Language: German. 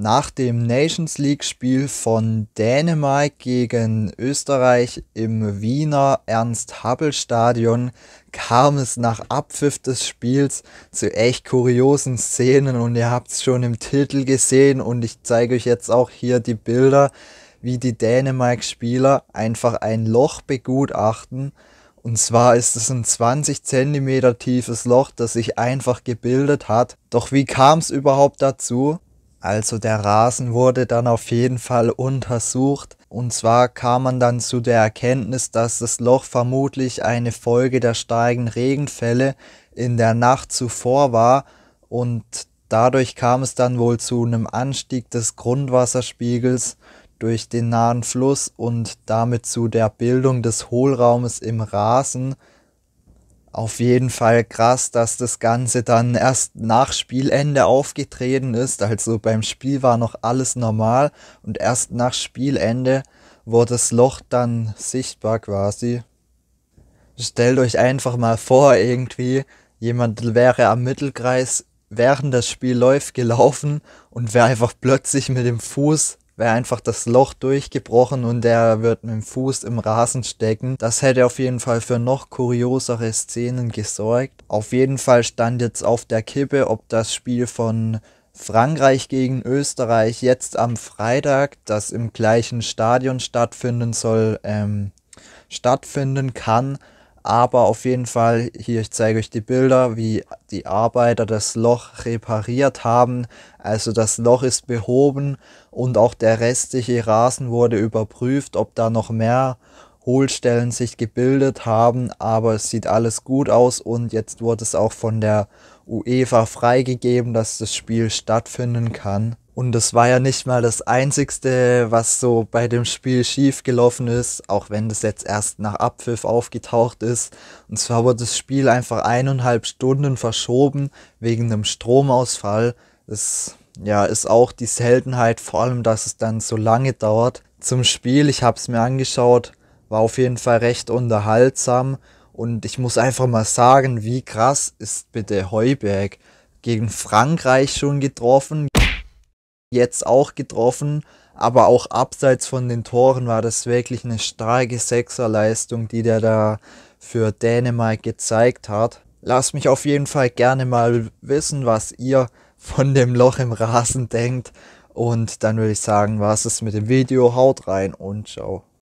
nach dem Nations League-Spiel von Dänemark gegen Österreich im Wiener Ernst-Happel-Stadion kam es nach Abpfiff des Spiels zu echt kuriosen Szenen und ihr habt es schon im Titel gesehen und ich zeige euch jetzt auch hier die Bilder, wie die Dänemark-Spieler einfach ein Loch begutachten. Und zwar ist es ein 20 cm tiefes Loch, das sich einfach gebildet hat. Doch wie kam es überhaupt dazu? Also der Rasen wurde dann auf jeden Fall untersucht und zwar kam man dann zu der Erkenntnis, dass das Loch vermutlich eine Folge der starken Regenfälle in der Nacht zuvor war und dadurch kam es dann wohl zu einem Anstieg des Grundwasserspiegels durch den nahen Fluss und damit zu der Bildung des Hohlraumes im Rasen, auf jeden Fall krass, dass das Ganze dann erst nach Spielende aufgetreten ist. Also beim Spiel war noch alles normal und erst nach Spielende wurde das Loch dann sichtbar quasi. Stellt euch einfach mal vor, irgendwie jemand wäre am Mittelkreis während das Spiel läuft gelaufen und wäre einfach plötzlich mit dem Fuß wäre einfach das Loch durchgebrochen und er wird mit dem Fuß im Rasen stecken. Das hätte auf jeden Fall für noch kuriosere Szenen gesorgt. Auf jeden Fall stand jetzt auf der Kippe, ob das Spiel von Frankreich gegen Österreich jetzt am Freitag, das im gleichen Stadion stattfinden soll, ähm, stattfinden kann. Aber auf jeden Fall, hier ich zeige euch die Bilder, wie die Arbeiter das Loch repariert haben. Also das Loch ist behoben und auch der restliche Rasen wurde überprüft, ob da noch mehr Hohlstellen sich gebildet haben. Aber es sieht alles gut aus und jetzt wurde es auch von der UEFA freigegeben, dass das Spiel stattfinden kann. Und das war ja nicht mal das Einzigste, was so bei dem Spiel schief gelaufen ist, auch wenn das jetzt erst nach Abpfiff aufgetaucht ist. Und zwar wurde das Spiel einfach eineinhalb Stunden verschoben wegen einem Stromausfall. Das ja, ist auch die Seltenheit, vor allem, dass es dann so lange dauert. Zum Spiel, ich habe es mir angeschaut, war auf jeden Fall recht unterhaltsam. Und ich muss einfach mal sagen, wie krass ist bitte Heuberg. Gegen Frankreich schon getroffen, jetzt auch getroffen, aber auch abseits von den Toren war das wirklich eine starke Sechserleistung, die der da für Dänemark gezeigt hat. Lasst mich auf jeden Fall gerne mal wissen, was ihr von dem Loch im Rasen denkt. Und dann würde ich sagen, war es mit dem Video. Haut rein und ciao.